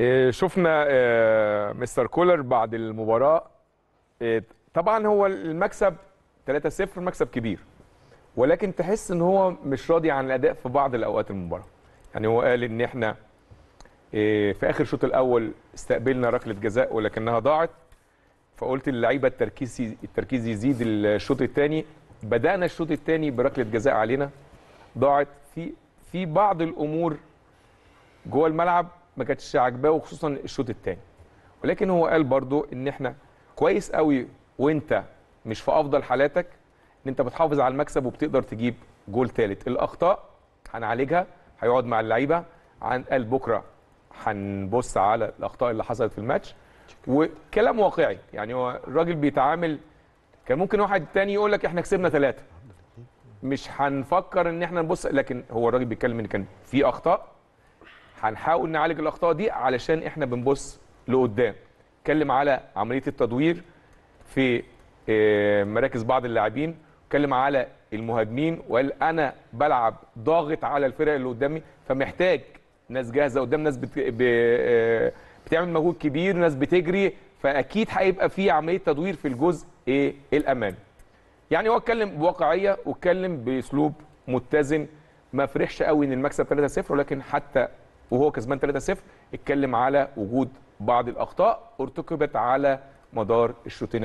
آه، شفنا آه، مستر كولر بعد المباراه آه، طبعا هو المكسب 3-0 مكسب كبير ولكن تحس ان هو مش راضي عن الاداء في بعض الاوقات المباراه يعني هو قال ان احنا في اخر الشوط الاول استقبلنا ركله جزاء ولكنها ضاعت فقلت للعيبه التركيز التركيز يزيد الشوط الثاني بدانا الشوط الثاني بركله جزاء علينا ضاعت في في بعض الامور جوه الملعب ما كانتش عاجباه وخصوصا الشوط الثاني ولكن هو قال برضو ان احنا كويس قوي وانت مش في افضل حالاتك ان انت بتحافظ على المكسب وبتقدر تجيب جول ثالث الاخطاء هنعالجها هيقعد مع اللعيبه عن قال بكره هنبص على الاخطاء اللي حصلت في الماتش وكلام واقعي يعني هو الراجل بيتعامل كان ممكن واحد تاني يقول لك احنا كسبنا ثلاثه مش هنفكر ان احنا نبص لكن هو الراجل بيتكلم ان كان في اخطاء هنحاول نعالج الاخطاء دي علشان احنا بنبص لقدام اتكلم على عمليه التدوير في آه، مراكز بعض اللاعبين اتكلم على المهاجمين وقال انا بلعب ضاغط على الفرق اللي قدامي فمحتاج ناس جاهزه قدام ناس بت... ب... آه، بتعمل مجهود كبير ناس بتجري فاكيد هيبقى في عمليه تدوير في الجزء ايه الامامي يعني هو اتكلم بواقعيه واتكلم باسلوب متزن ما فرحش قوي ان المكسب 3-0 ولكن حتى وهو كسبان 3-0 اتكلم على وجود بعض الاخطاء ارتكبت على مدار الشوطين